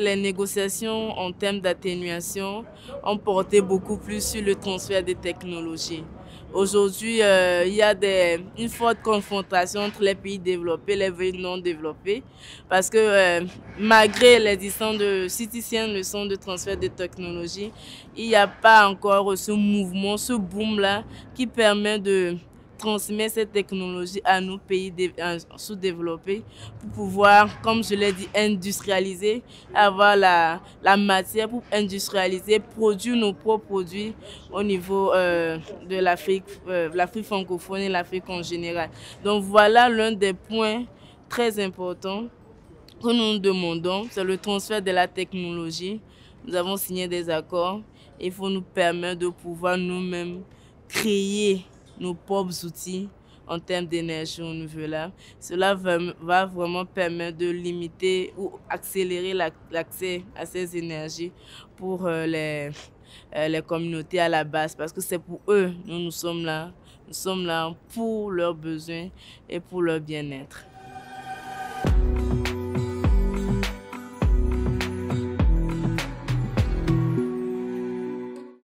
Les négociations en termes d'atténuation ont porté beaucoup plus sur le transfert des technologies. Aujourd'hui, euh, il y a des, une forte confrontation entre les pays développés et les pays non développés parce que euh, malgré malgré l'existence de citiciens le de transfert de technologies, il n'y a pas encore ce mouvement, ce boom-là qui permet de transmet cette technologie à nos pays sous-développés pour pouvoir, comme je l'ai dit, industrialiser, avoir la, matière pour industrialiser, produire nos propres produits au niveau euh, de l'Afrique euh, l'Afrique francophone et l'Afrique en général. Donc voilà l'un des points très importants que nous demandons, c'est le transfert de la technologie. Nous avons signé des accords. Il faut nous permettre de pouvoir nous-mêmes créer nos propres outils en termes d'énergie renouvelable. Cela va, vraiment permettre de limiter ou accélérer l'accès à ces énergies pour euh, les, euh, les communautés à la base parce que c'est pour eux, nous, nous sommes là. Nous sommes là pour leurs besoins et pour leur bien-être.